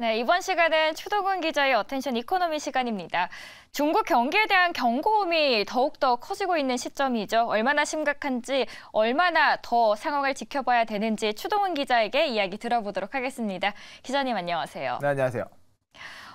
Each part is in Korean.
네, 이번 시간은 추도근 기자의 어텐션 이코노미 시간입니다. 중국 경기에 대한 경고음이 더욱더 커지고 있는 시점이죠. 얼마나 심각한지, 얼마나 더 상황을 지켜봐야 되는지 추동훈 기자에게 이야기 들어보도록 하겠습니다. 기자님 안녕하세요. 네, 안녕하세요.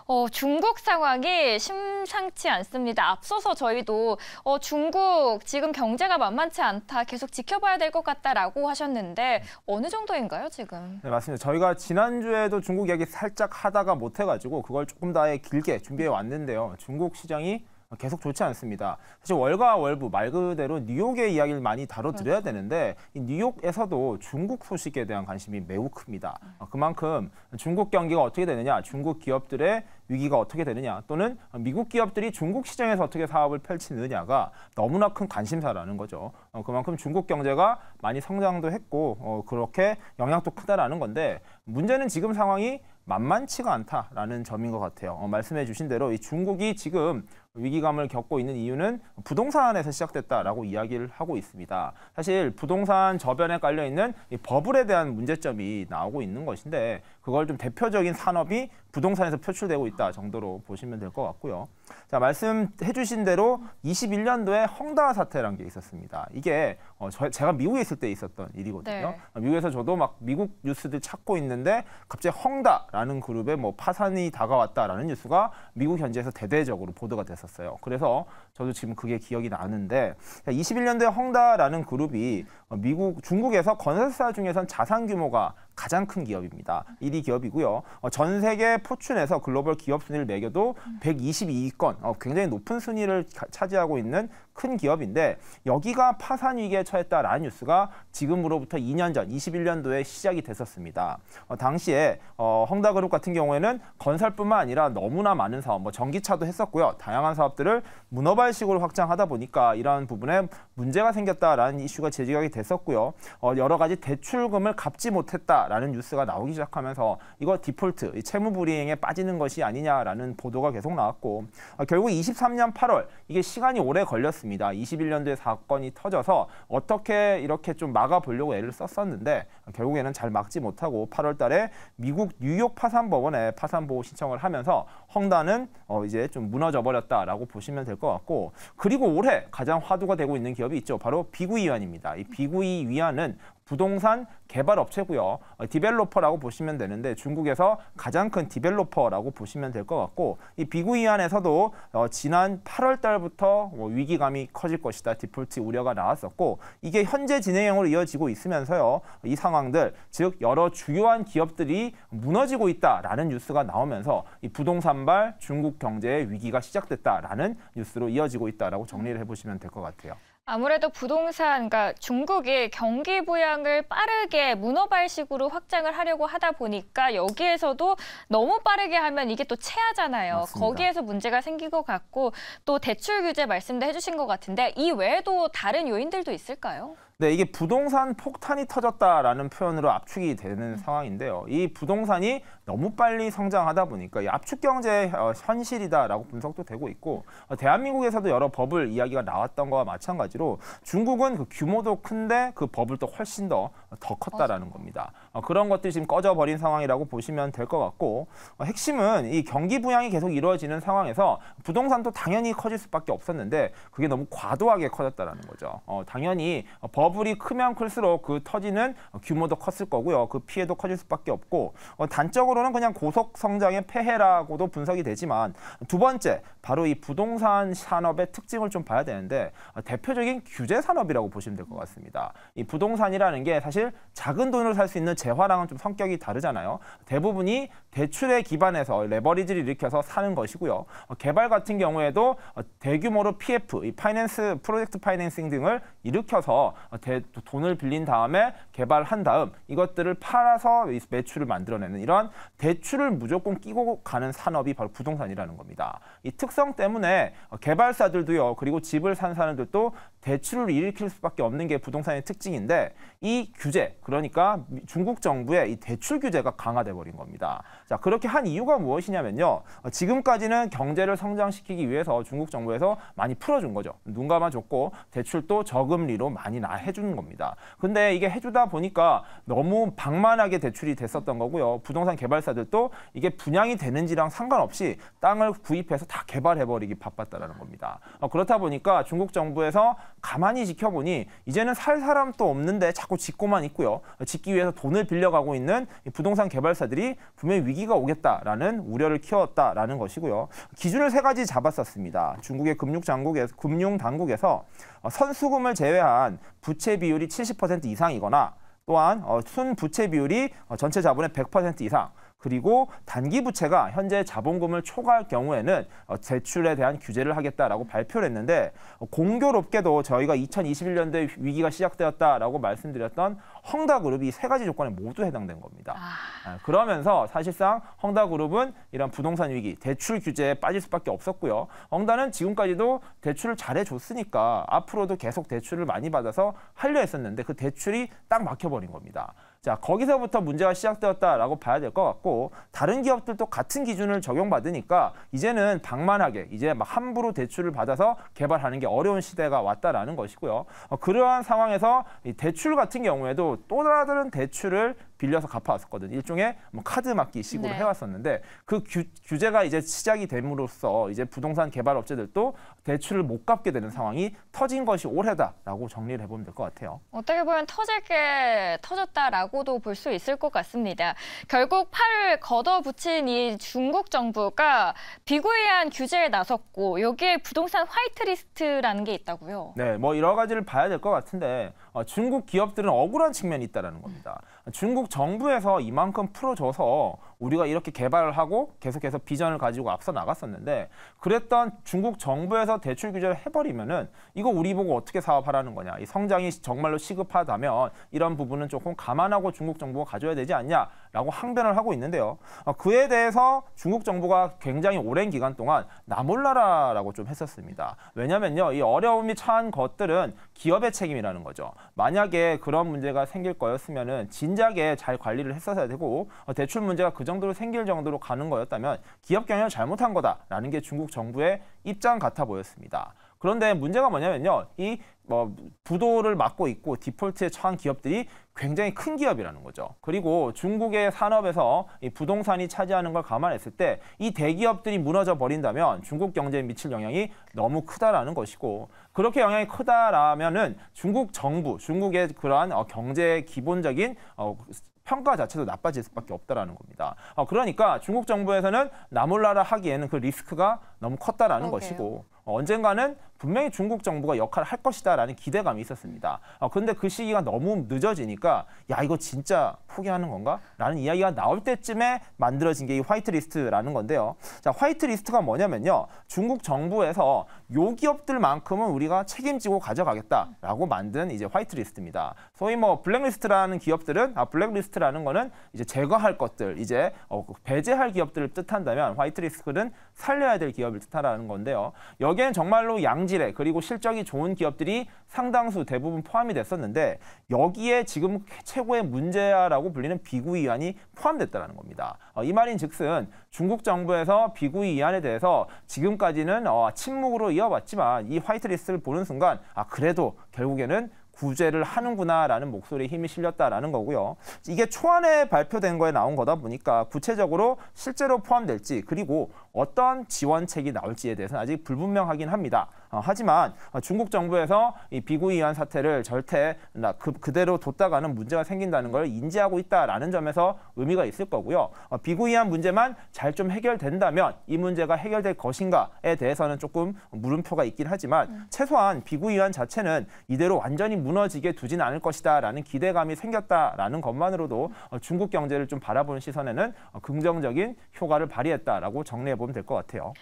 어, 중국 상황이 심상치 않습니다. 앞서서 저희도 어, 중국 지금 경제가 만만치 않다, 계속 지켜봐야 될 것 같다라고 하셨는데 어느 정도인가요, 지금? 네, 맞습니다. 저희가 지난주에도 중국 이야기 살짝 하다가 못해가지고 그걸 조금 더 길게 준비해 왔는데요. 중국 시장이 계속 좋지 않습니다. 사실 월과 월부 말 그대로 뉴욕의 이야기를 많이 다뤄드려야 그렇죠. 되는데 뉴욕에서도 중국 소식에 대한 관심이 매우 큽니다. 어, 그만큼 중국 경기가 어떻게 되느냐, 중국 기업들의 위기가 어떻게 되느냐 또는 미국 기업들이 중국 시장에서 어떻게 사업을 펼치느냐가 너무나 큰 관심사라는 거죠. 어, 그만큼 중국 경제가 많이 성장도 했고 어, 그렇게 영향도 크다라는 건데 문제는 지금 상황이 만만치가 않다라는 점인 것 같아요. 말씀해 주신 대로 이 중국이 지금 위기감을 겪고 있는 이유는 부동산에서 시작됐다라고 이야기를 하고 있습니다. 사실 부동산 저변에 깔려 있는 버블에 대한 문제점이 나오고 있는 것인데 그걸 좀 대표적인 산업이 부동산에서 표출되고 있다 정도로 보시면 될 것 같고요. 자 말씀해 주신 대로 21년도에 헝다 사태라는 게 있었습니다. 이게 어, 저, 제가 미국에 있을 때 있었던 일이거든요. 네. 미국에서 저도 막 미국 뉴스들 찾고 있는데 갑자기 헝다라는 그룹의 뭐 파산이 다가왔다라는 뉴스가 미국 현지에서 대대적으로 보도가 됐어요. 있었어요. 그래서 저도 지금 그게 기억이 나는데 21년도에 그러니까 헝다라는 그룹이 미국 중국에서 건설사 중에선 자산 규모가 가장 큰 기업입니다. 1위 기업이고요. 어, 전 세계 포춘에서 글로벌 기업 순위를 매겨도 122위권, 어, 굉장히 높은 순위를 가, 차지하고 있는 큰 기업인데 여기가 파산 위기에 처했다라는 뉴스가 지금으로부터 2년 전 21년도에 시작이 됐었습니다. 어, 당시에 어, 헝다그룹 같은 경우에는 건설뿐만 아니라 너무나 많은 사업, 뭐 전기차도 했었고요. 다양한 사업들을 문어발식으로 확장하다 보니까 이러한 부분에 문제가 생겼다라는 이슈가 제기가 됐었고요. 어, 여러 가지 대출금을 갚지 못했다. 라는 뉴스가 나오기 시작하면서 이거 디폴트, 채무 불이행에 빠지는 것이 아니냐라는 보도가 계속 나왔고 아, 결국 23년 8월 이게 시간이 오래 걸렸습니다. 21년도에 사건이 터져서 어떻게 이렇게 좀 막아보려고 애를 썼었는데 아, 결국에는 잘 막지 못하고 8월 달에 미국 뉴욕 파산법원에 파산보호 신청을 하면서 헝다는 어, 이제 좀 무너져버렸다라고 보시면 될 것 같고 그리고 올해 가장 화두가 되고 있는 기업이 있죠. 바로 비구이안입니다. 이 비구이 위안은 부동산 개발 업체고요. 어, 디벨로퍼라고 보시면 되는데 중국에서 가장 큰 디벨로퍼라고 보시면 될 것 같고 이 비구이안에서도 어, 지난 8월 달부터 뭐 위기감이 커질 것이다. 디폴트 우려가 나왔었고 이게 현재 진행형으로 이어지고 있으면서요. 이 상황들 즉 여러 주요한 기업들이 무너지고 있다라는 뉴스가 나오면서 이 부동산발 중국 경제의 위기가 시작됐다라는 뉴스로 이어지고 있다라고 정리를 해보시면 될 것 같아요. 아무래도 부동산, 그러니까 중국이 경기 부양을 빠르게 문어발식으로 확장을 하려고 하다 보니까 여기에서도 너무 빠르게 하면 이게 또 체하잖아요. 맞습니다. 거기에서 문제가 생긴 것 같고 또 대출 규제 말씀도 해주신 것 같은데 이 외에도 다른 요인들도 있을까요? 네, 이게 부동산 폭탄이 터졌다라는 표현으로 압축이 되는 음. 상황인데요. 이 부동산이 너무 빨리 성장하다 보니까 압축 경제 어, 현실이다라고 분석도 되고 있고 어, 대한민국에서도 여러 버블 이야기가 나왔던 거와 마찬가지로 중국은 그 규모도 큰데 그 버블도 훨씬 더더 컸다라는 겁니다. 어, 그런 것들이 지금 꺼져버린 상황이라고 보시면 될 것 같고 어, 핵심은 이 경기 부양이 계속 이루어지는 상황에서 부동산도 당연히 커질 수밖에 없었는데 그게 너무 과도하게 커졌다라는 거죠. 어, 당연히 버블이 크면 클수록 그 터지는 규모도 컸을 거고요. 그 피해도 커질 수밖에 없고 어, 단적으로는 그냥 고속 성장의 폐해라고도 분석이 되지만 두 번째 바로 이 부동산 산업의 특징을 좀 봐야 되는데 어, 대표적인 규제 산업이라고 보시면 될 것 같습니다. 이 부동산이라는 게 사실 사실 작은 돈으로 살 수 있는 재화랑은 좀 성격이 다르잖아요. 대부분이 대출에 기반해서 레버리지를 일으켜서 사는 것이고요. 어, 개발 같은 경우에도 어, 대규모로 PF, 파이낸스 프로젝트 파이낸싱 등을 일으켜서 어, 돈을 빌린 다음에 개발한 다음 이것들을 팔아서 매출을 만들어내는 이런 대출을 무조건 끼고 가는 산업이 바로 부동산이라는 겁니다. 이 특성 때문에 개발사들도요. 그리고 집을 산 사람들도 대출을 일으킬 수밖에 없는 게 부동산의 특징인데 이 규제 그러니까 중국 정부의 이 대출 규제가 강화돼 버린 겁니다. 자 그렇게 한 이유가 무엇이냐면요. 어, 지금까지는 경제를 성장시키기 위해서 중국 정부에서 많이 풀어준 거죠. 눈 감아줬고 대출도 저금리로 많이 나 해주는 겁니다. 근데 이게 해주다 보니까 너무 방만하게 대출이 됐었던 거고요. 부동산 개발사들도 이게 분양이 되는지랑 상관없이 땅을 구입해서 다 개발해 버리기 바빴다라는 겁니다. 어, 그렇다 보니까 중국 정부에서 가만히 지켜보니 이제는 살 사람도 없는데 자꾸 짓고만 있고요. 짓기 위해서 돈을 빌려가고 있는 부동산 개발사들이 분명히 위기가 오겠다라는 우려를 키웠다라는 것이고요. 기준을 세 가지 잡았었습니다. 중국의 금융당국에서, 금융당국에서 어, 선수금을 제외한 부채 비율이 70% 이상이거나 또한 어, 순 부채 비율이 어, 전체 자본의 100% 이상 그리고 단기 부채가 현재 자본금을 초과할 경우에는 대출에 어, 대한 규제를 하겠다라고 발표를 했는데 어, 공교롭게도 저희가 2021년도에 위기가 시작되었다라고 말씀드렸던 헝다그룹이 세 가지 조건에 모두 해당된 겁니다. 아... 아 그러면서 사실상 헝다그룹은 이런 부동산 위기, 대출 규제에 빠질 수밖에 없었고요. 헝다는 지금까지도 대출을 잘해줬으니까 앞으로도 계속 대출을 많이 받아서 하려 했었는데 그 대출이 딱 막혀버린 겁니다. 자 거기서부터 문제가 시작되었다라고 봐야 될 것 같고 다른 기업들도 같은 기준을 적용받으니까 이제는 방만하게 이제 막 함부로 대출을 받아서 개발하는 게 어려운 시대가 왔다라는 것이고요. 어, 그러한 상황에서 이 대출 같은 경우에도 또 다른 대출을 빌려서 갚아왔었거든. 요 일종의 뭐 카드 막기 식으로 네. 해왔었는데 그 규, 규제가 이제 시작이 됨으로써 이제 부동산 개발 업체들도 대출을 못 갚게 되는 상황이 터진 것이 올해다라고 정리를 해보면 될 것 같아요. 어떻게 보면 터질 게 터졌다라고도 볼 수 있을 것 같습니다. 결국 팔을 걷어붙인 이 중국 정부가 비구의한 규제에 나섰고 여기에 부동산 화이트리스트라는 게 있다고요. 네, 뭐 여러 가지를 봐야 될 것 같은데 어, 중국 기업들은 억울한 측면이 있다라는 겁니다. 음. 중국 정부에서 이만큼 풀어줘서 우리가 이렇게 개발을 하고 계속해서 비전을 가지고 앞서 나갔었는데 그랬던 중국 정부에서 대출 규제를 해버리면은 이거 우리 보고 어떻게 사업하라는 거냐 이 성장이 정말로 시급하다면 이런 부분은 조금 감안하고 중국 정부가 가져야 되지 않냐라고 항변을 하고 있는데요 어, 그에 대해서 중국 정부가 굉장히 오랜 기간 동안 나몰라라라고 좀 했었습니다 왜냐면요 이 어려움이 처한 것들은 기업의 책임이라는 거죠 만약에 그런 문제가 생길 거였으면은 진작에 잘 관리를 했었어야 되고 어, 대출 문제가 그정 정도로 생길 정도로 가는 거였다면 기업 경영을 잘못한 거다라는 게 중국 정부의 입장 같아 보였습니다. 그런데 문제가 뭐냐면요. 이뭐 부도를 막고 있고 디폴트에 처한 기업들이 굉장히 큰 기업이라는 거죠. 그리고 중국의 산업에서 이 부동산이 차지하는 걸 감안했을 때 이 대기업들이 무너져 버린다면 중국 경제에 미칠 영향이 너무 크다라는 것이고 그렇게 영향이 크다라면은 중국 정부, 중국의 그러한 어, 경제의 기본적인 어, 평가 자체도 나빠질 수밖에 없다라는 겁니다. 어, 그러니까 중국 정부에서는 나몰라라 하기에는 그 리스크가 너무 컸다라는 오케이. 것이고 어, 언젠가는 분명히 중국 정부가 역할을 할 것이다라는 기대감이 있었습니다. 어, 근데 그 시기가 너무 늦어지니까 야 이거 진짜 포기하는 건가라는 이야기가 나올 때쯤에 만들어진 게 이 화이트리스트라는 건데요. 자 화이트리스트가 뭐냐면요 중국 정부에서 요 기업들만큼은 우리가 책임지고 가져가겠다라고 만든 이제 화이트리스트입니다. 소위 뭐 블랙리스트라는 기업들은 아 블랙리스트라는 거는 이제 제거할 것들 이제 어, 그 배제할 기업들을 뜻한다면 화이트리스트는 살려야 될 기업을 뜻하라는 건데요. 여기에는 정말로 양지 성실해 그리고 실적이 좋은 기업들이 상당수 대부분 포함이 됐었는데 여기에 지금 최고의 문제야라고 불리는 비구이 안이 포함됐다는 겁니다. 어, 이 말인 즉슨 중국 정부에서 비구이 안에 대해서 지금까지는 어, 침묵으로 이어왔지만 이 화이트리스트를 보는 순간 아 그래도 결국에는 구제를 하는구나라는 목소리에 힘이 실렸다라는 거고요. 이게 초안에 발표된 거에 나온 거다 보니까 구체적으로 실제로 포함될지 그리고 어떤 지원책이 나올지에 대해서는 아직 불분명하긴 합니다. 어, 하지만 어, 중국 정부에서 이 비구이한 사태를 절대 그, 그대로 뒀다가는 문제가 생긴다는 걸 인지하고 있다라는 점에서 의미가 있을 거고요. 어, 비구이한 문제만 잘 좀 해결된다면 이 문제가 해결될 것인가에 대해서는 조금 물음표가 있긴 하지만 음. 최소한 비구이한 자체는 이대로 완전히 무너지게 두진 않을 것이다라는 기대감이 생겼다라는 것만으로도 중국 경제를 좀 바라보는 시선에는 긍정적인 효과를 발휘했다라고 정리해 보면 될 것 같아요.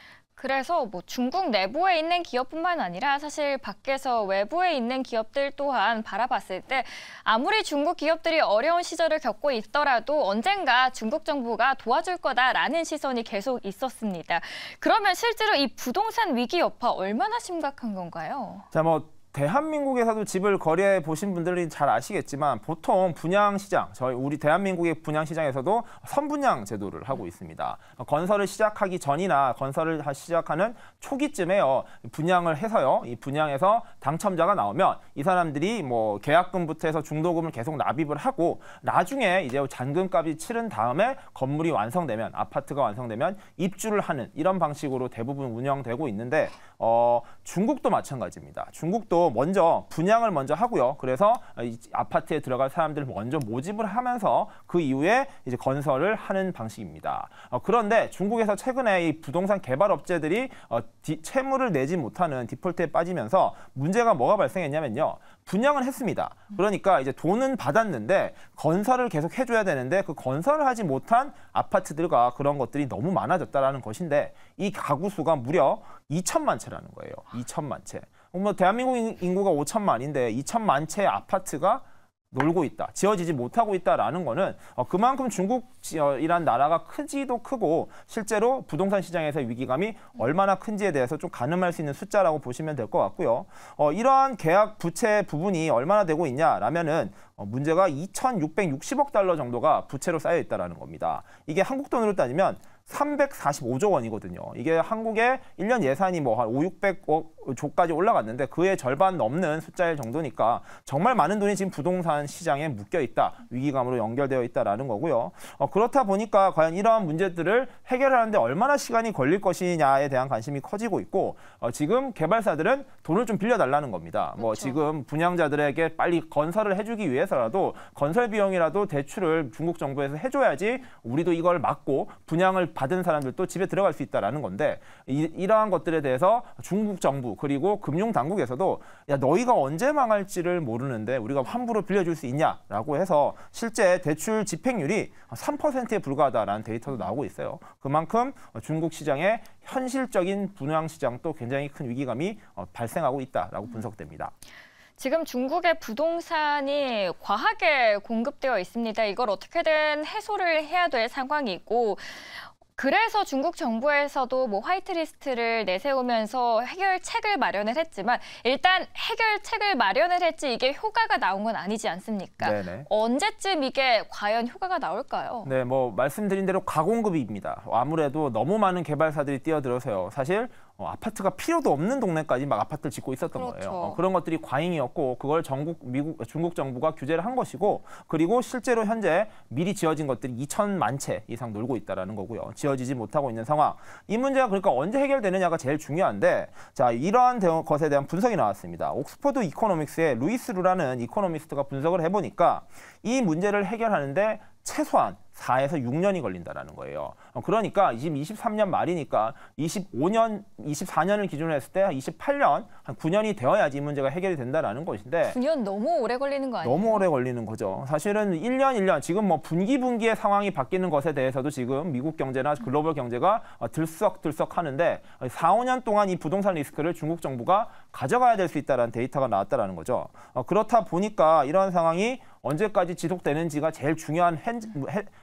그래서 뭐 중국 내부에 있는 기업뿐만 아니라 사실 밖에서 외부에 있는 기업들 또한 바라봤을 때 아무리 중국 기업들이 어려운 시절을 겪고 있더라도 언젠가 중국 정부가 도와줄 거다라는 시선이 계속 있었습니다. 그러면 실제로 이 부동산 위기 여파 얼마나 심각한 건가요? 자, 뭐 대한민국에서도 집을 거래해 보신 분들은 잘 아시겠지만 보통 분양시장, 저희 우리 대한민국의 분양시장에서도 선분양 제도를 하고 있습니다. 건설을 시작하기 전이나 건설을 시작하는 초기쯤에요. 분양을 해서요. 이 분양에서 당첨자가 나오면 이 사람들이 뭐 계약금부터 해서 중도금을 계속 납입을 하고 나중에 이제 잔금값이 치른 다음에 건물이 완성되면 아파트가 완성되면 입주를 하는 이런 방식으로 대부분 운영되고 있는데 어, 중국도 마찬가지입니다. 중국도 먼저 분양을 먼저 하고요. 그래서 아파트에 들어갈 사람들을 먼저 모집을 하면서 그 이후에 이제 건설을 하는 방식입니다. 어, 그런데 중국에서 최근에 이 부동산 개발 업체들이 어, 디, 채무를 내지 못하는 디폴트에 빠지면서 문제가 뭐가 발생했냐면요. 분양을 했습니다. 그러니까 이제 돈은 받았는데 건설을 계속 해줘야 되는데 그 건설을 하지 못한 아파트들과 그런 것들이 너무 많아졌다라는 것인데 이 가구 수가 무려 2천만 채라는 거예요. 2천만 채. 뭐 대한민국 인구가 5천만인데 2천만 채 아파트가 놀고 있다, 지어지지 못하고 있다라는 거는 어, 그만큼 중국이란 나라가 크지도 크고 실제로 부동산 시장에서 위기감이 얼마나 큰지에 대해서 좀 가늠할 수 있는 숫자라고 보시면 될 것 같고요. 어, 이러한 계약 부채 부분이 얼마나 되고 있냐라면은 어, 문제가 2,660억 달러 정도가 부채로 쌓여 있다라는 겁니다. 이게 한국 돈으로 따지면 345조 원이거든요. 이게 한국의 1년 예산이 뭐 한 5, 600억 조까지 올라갔는데 그의 절반 넘는 숫자일 정도니까 정말 많은 돈이 지금 부동산 시장에 묶여 있다. 위기감으로 연결되어 있다라는 거고요. 어, 그렇다 보니까 과연 이러한 문제들을 해결하는데 얼마나 시간이 걸릴 것이냐에 대한 관심이 커지고 있고 어, 지금 개발사들은 돈을 좀 빌려달라는 겁니다. 뭐 그렇뭐 지금 분양자들에게 빨리 건설을 해주기 위해서라도 건설 비용이라도 대출을 중국 정부에서 해줘야지 우리도 이걸 막고 분양을 받은 사람들도 집에 들어갈 수 있다라는 건데 이, 러한 것들에 대해서 중국 정부 그리고 금융 당국에서도 야 너희가 언제 망할지를 모르는데 우리가 함부로 빌려줄 수 있냐라고 해서 실제 대출 집행률이 3%에 불과하다라는 데이터도 나오고 있어요. 그만큼 중국 시장의 현실적인 분양 시장도 굉장히 큰 위기감이 어, 발생하고 있다라고 분석됩니다. 지금 중국의 부동산이 과하게 공급되어 있습니다. 이걸 어떻게든 해소를 해야 될 상황이고 그래서 중국 정부에서도 뭐 화이트리스트를 내세우면서 해결책을 마련을 했지만 일단 해결책을 마련을 했지 이게 효과가 나온 건 아니지 않습니까? 네네. 언제쯤 이게 과연 효과가 나올까요? 네, 뭐 말씀드린 대로 가공급입니다. 아무래도 너무 많은 개발사들이 뛰어들어서요. 사실 어, 아파트가 필요도 없는 동네까지 막 아파트를 짓고 있었던 그렇죠. 거예요. 어, 그런 것들이 과잉이었고 그걸 전국 미국 중국 정부가 규제를 한 것이고 그리고 실제로 현재 미리 지어진 것들이 2천만 채 이상 놀고 있다라는 거고요. 지어지지 못하고 있는 상황. 이 문제가 그러니까 언제 해결되느냐가 제일 중요한데 자 이러한 것에 대한 분석이 나왔습니다. 옥스퍼드 이코노믹스의 루이스 루라는 이코노미스트가 분석을 해보니까 이 문제를 해결하는데 최소한 사에서 6년이 걸린다라는 거예요. 어, 그러니까 지금 23년 말이니까 25년, 24년을 기준으로 했을 때 28년, 한 9년이 되어야지 이 문제가 해결이 된다라는 것인데 9년 너무 오래 걸리는 거 아니에요? 너무 오래 걸리는 거죠. 사실은 1년, 1년 지금 뭐 분기 분기의 상황이 바뀌는 것에 대해서도 지금 미국 경제나 글로벌 경제가 어, 들썩들썩 하는데 4, 어, 5년 동안 이 부동산 리스크를 중국 정부가 가져가야 될 수 있다는 데이터가 나왔다라는 거죠. 그렇다 보니까 이러한 상황이 언제까지 지속되는지가 제일 중요한 현,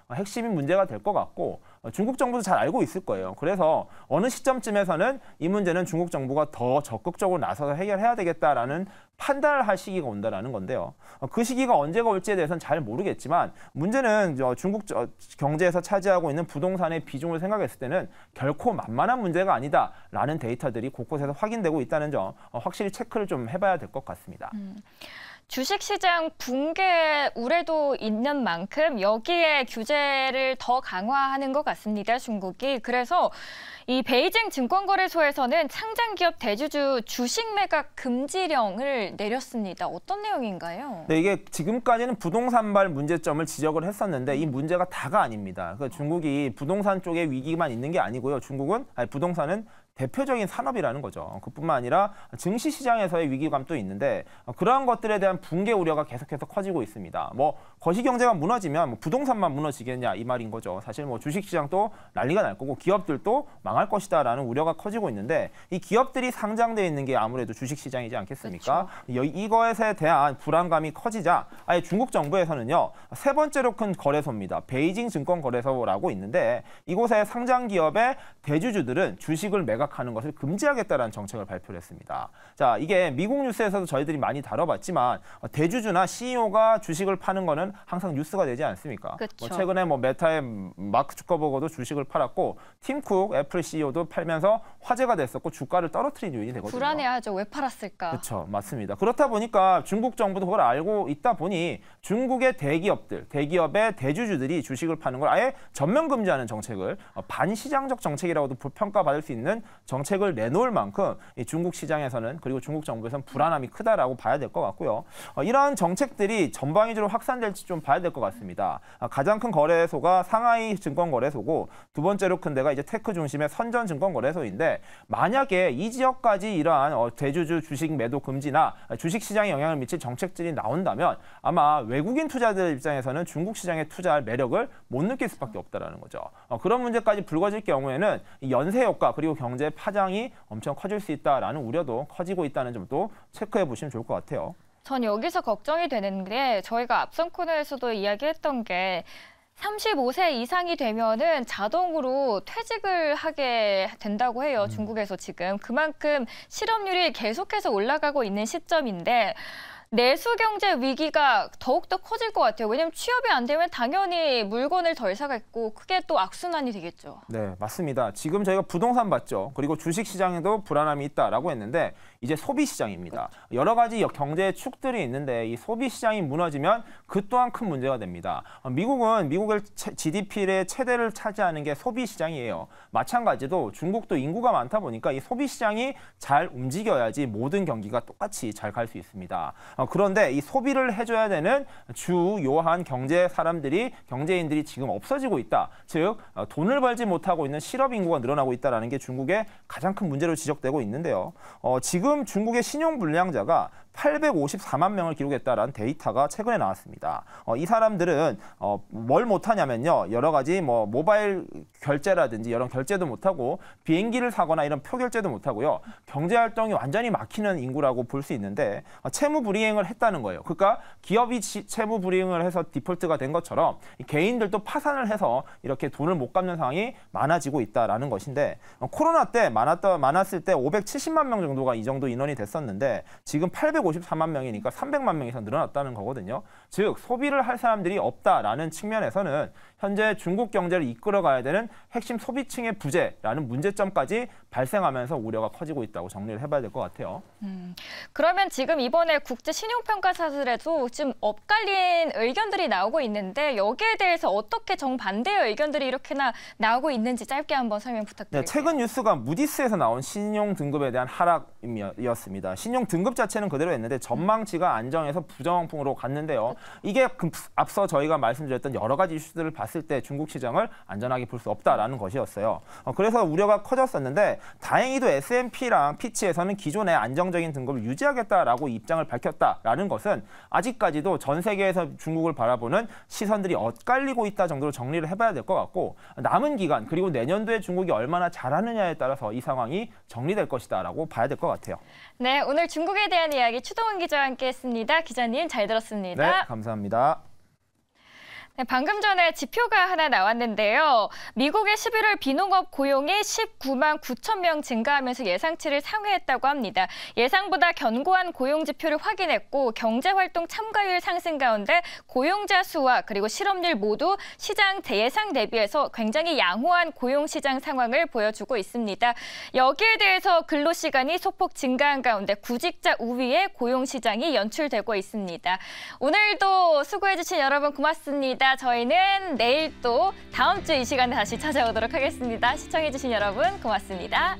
어, 핵심인 문제가 될 것 같고 어, 중국 정부도 잘 알고 있을 거예요. 그래서 어느 시점쯤에서는 이 문제는 중국 정부가 더 적극적으로 나서서 해결해야 되겠다라는 판단할 을 시기가 온다라는 건데요. 어, 그 시기가 언제가 올지에 대해서는 잘 모르겠지만 문제는 중국 경제에서 차지하고 있는 부동산의 비중을 생각했을 때는 결코 만만한 문제가 아니다라는 데이터들이 곳곳에서 확인되고 있다는 점 확실히 체크를 좀 해봐야 될 것 같습니다. 음. 주식시장 붕괴 우려도 있는 만큼 여기에 규제를 더 강화하는 것 같습니다. 중국이 그래서 이 베이징 증권거래소에서는 창장기업 대주주 주식 매각 금지령을 내렸습니다. 어떤 내용인가요? 네, 이게 지금까지는 부동산발 문제점을 지적을 했었는데 이 문제가 다가 아닙니다. 그러니까 중국이 부동산 쪽에 위기만 있는 게 아니고요. 중국은 아니, 부동산은 대표적인 산업이라는 거죠. 그뿐만 아니라 증시 시장에서의 위기감도 있는데 그러한 것들에 대한 붕괴 우려가 계속해서 커지고 있습니다. 뭐 거시 경제가 무너지면 뭐 부동산만 무너지겠냐 이 말인 거죠. 사실 뭐 주식 시장도 난리가 날 거고 기업들도 망할 것이다라는 우려가 커지고 있는데 이 기업들이 상장돼 있는 게 아무래도 주식 시장이지 않겠습니까? 그렇죠. 이거에 대한 불안감이 커지자 아예 중국 정부에서는요. 세 번째로 큰 거래소입니다. 베이징 증권 거래소라고 있는데 이곳에 상장 기업의 대주주들은 주식을 매각 생각하는 것을 금지하겠다라는 정책을 발표를 했습니다. 자, 이게 미국 뉴스에서도 저희들이 많이 다뤄봤지만 어, 대주주나 CEO가 주식을 파는 거는 항상 뉴스가 되지 않습니까? 뭐 최근에 뭐 메타의 마크 주커버거도 주식을 팔았고 팀쿡 애플 CEO도 팔면서 화제가 됐었고 주가를 떨어뜨린 요인이 되거든요. 불안해하죠. 왜 팔았을까? 그렇죠. 맞습니다. 그렇다 보니까 중국 정부도 그걸 알고 있다 보니 중국의 대기업들, 대기업의 대주주들이 주식을 파는 걸 아예 전면 금지하는 정책을 어, 반시장적 정책이라고도 평가받을 수 있는 정책을 내놓을 만큼 중국 시장에서는 그리고 중국 정부에서는 불안함이 크다라고 봐야 될 것 같고요. 어, 이러한 정책들이 전방위적으로 확산될지 좀 봐야 될 것 같습니다. 아, 가장 큰 거래소가 상하이 증권거래소고 두 번째로 큰 데가 이제 테크 중심의 선전 증권거래소인데 만약에 이 지역까지 이러한 어, 대주주 주식 매도 금지나 주식 시장에 영향을 미칠 정책들이 나온다면 아마 외국인 투자들 입장에서는 중국 시장에 투자할 매력을 못 느낄 수밖에 없다라는 거죠. 어, 그런 문제까지 불거질 경우에는 연쇄 효과 그리고 경제 경제 파장이 엄청 커질 수 있다라는 우려도 커지고 있다는 점도 체크해 보시면 좋을 것 같아요. 전 여기서 걱정이 되는 게 저희가 앞선 코너에서도 이야기했던 게 35세 이상이 되면은 자동으로 퇴직을 하게 된다고 해요. 음. 중국에서 지금 그만큼 실업률이 계속해서 올라가고 있는 시점인데 내수 경제 위기가 더욱더 커질 것 같아요. 왜냐하면 취업이 안 되면 당연히 물건을 덜 사겠고 크게 또 악순환이 되겠죠. 네, 맞습니다. 지금 저희가 부동산 봤죠. 그리고 주식 시장에도 불안함이 있다라고 했는데 이제 소비 시장입니다. 여러 가지 경제 축들이 있는데 이 소비 시장이 무너지면 그 또한 큰 문제가 됩니다. 어, 미국은 미국의 GDP의 최대를 차지하는 게 소비 시장이에요. 마찬가지로 중국도 인구가 많다 보니까 이 소비 시장이 잘 움직여야지 모든 경기가 똑같이 잘 갈 수 있습니다. 어, 그런데 이 소비를 해줘야 되는 주요한 경제 사람들이 경제인들이 지금 없어지고 있다. 즉 어, 돈을 벌지 못하고 있는 실업 인구가 늘어나고 있다라는 게 중국의 가장 큰 문제로 지적되고 있는데요. 어, 지금 중국의 신용 불량자가 854만 명을 기록했다라는 데이터가 최근에 나왔습니다. 어, 이 사람들은 어, 뭘 못하냐면요. 여러 가지 뭐 모바일 결제라든지 이런 결제도 못하고 비행기를 사거나 이런 표결제도 못하고요. 경제활동이 완전히 막히는 인구라고 볼 수 있는데 어, 채무불이행을 했다는 거예요. 그러니까 기업이 채무불이행을 해서 디폴트가 된 것처럼 개인들도 파산을 해서 이렇게 돈을 못 갚는 상황이 많아지고 있다라는 것인데 어, 코로나 때 많았던, 많았을 때 570만 명 정도가 이 정도 인원이 됐었는데 지금 8 5 354만 명이니까 300만 명 이상 늘어났다는 거거든요. 즉 소비를 할 사람들이 없다라는 측면에서는 현재 중국 경제를 이끌어가야 되는 핵심 소비층의 부재라는 문제점까지 발생하면서 우려가 커지고 있다고 정리를 해봐야 될 것 같아요. 음, 그러면 지금 이번에 국제 신용평가 사슬에도 지금 엇갈린 의견들이 나오고 있는데 여기에 대해서 어떻게 정반대의 의견들이 이렇게나 나오고 있는지 짧게 한번 설명 부탁드립니다. 네, 최근 뉴스가 무디스에서 나온 신용 등급에 대한 하락이었습니다. 신용 등급 자체는 그대로 제대로 했는데 전망치가 안정해서 부정풍으로 갔는데요. 이게 앞서 저희가 말씀드렸던 여러 가지 이슈들을 봤을 때 중국 시장을 안전하게 볼 수 없다라는 것이었어요. 어, 그래서 우려가 커졌었는데 다행히도 S&P랑 피치에서는 기존의 안정적인 등급을 유지하겠다라고 입장을 밝혔다라는 것은 아직까지도 전 세계에서 중국을 바라보는 시선들이 엇갈리고 있다 정도로 정리를 해봐야 될 것 같고 남은 기간 그리고 내년도에 중국이 얼마나 잘하느냐에 따라서 이 상황이 정리될 것이다라고 봐야 될 것 같아요. 네, 오늘 중국에 대한 이야기 추동훈 기자와 함께했습니다. 기자님 잘 들었습니다. 네, 감사합니다. 네, 방금 전에 지표가 하나 나왔는데요. 미국의 11월 비농업 고용이 19만 9천 명 증가하면서 예상치를 상회했다고 합니다. 예상보다 견고한 고용 지표를 확인했고 경제활동 참가율 상승 가운데 고용자 수와 그리고 실업률 모두 시장 예상 대비해서 굉장히 양호한 고용시장 상황을 보여주고 있습니다. 여기에 대해서 근로시간이 소폭 증가한 가운데 구직자 우위의 고용시장이 연출되고 있습니다. 오늘도 수고해주신 여러분 고맙습니다. 감사합 저희는 내일 또 다음 주 이 시간에 다시 찾아오도록 하겠습니다. 시청해주신 여러분 고맙습니다.